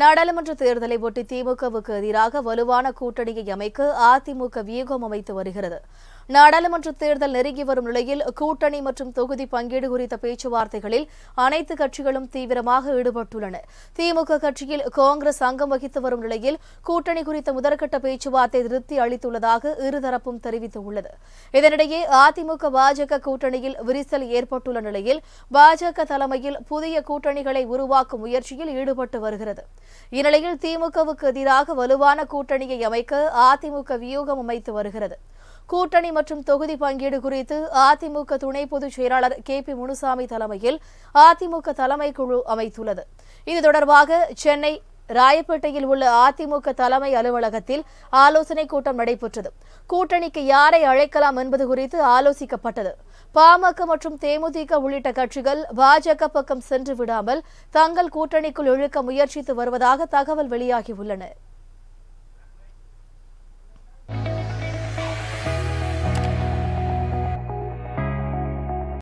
நாடாளுமன்ற தேர்தலை ஒட்டி திமுகவுக்கு எதிராக வலுவான கூட்டணியை அமைக்க அதிமுக வியூகம் அமைத்து வருகிறது நாடாளுமன்ற தேர்தல் நெருங்கி வரும் நிலையில் கூட்டணி மற்றும் தொகுதி பங்கீடு குறித்த பேச்சுவார்த்தைகளில் அனைத்து கட்சிகளும் தீவிரமாக ஈடுபட்டுள்ளன திமுக கட்சியில் காங்கிரஸ் அங்கம் வகித்து வரும் நிலையில் கூட்டணி குறித்த முதற்கட்ட பேச்சுவார்த்தை திருப்தி அளித்துள்ளதாக இருதரப்பும் தெரிவித்துள்ளது இதனிடையே அதிமுக பாஜக கூட்டணியில் விரிசல் ஏற்பட்டுள்ள நிலையில் பாஜக தலைமையில் புதிய கூட்டணிகளை உருவாக்கும் முயற்சியில் ஈடுபட்டு வருகிறது இந்நிலையில் திமுகவுக்கு எதிராக வலுவான கூட்டணியை அமைக்க அதிமுக வியூகம் அமைத்து வருகிறது கூட்டணி மற்றும் தொகுதி பங்கீடு குறித்து அதிமுக துணை பொதுச் செயலாளர் கே பி முனுசாமி தலைமையில் அதிமுக தலைமை குழு அமைத்துள்ளது இது தொடர்பாக சென்னை ராயப்பேட்டையில் உள்ள அதிமுக தலைமை அலுவலகத்தில் ஆலோசனை கூட்டம் நடைபெற்றது கூட்டணிக்கு யாரை அழைக்கலாம் என்பது குறித்து ஆலோசிக்கப்பட்டது பாமக மற்றும் தேமுதிக உள்ளிட்ட கட்சிகள் பாஜக பக்கம் சென்று விடாமல் தங்கள் கூட்டணிக்குள் இழுக்க முயற்சித்து வருவதாக தகவல் வெளியாகியுள்ளன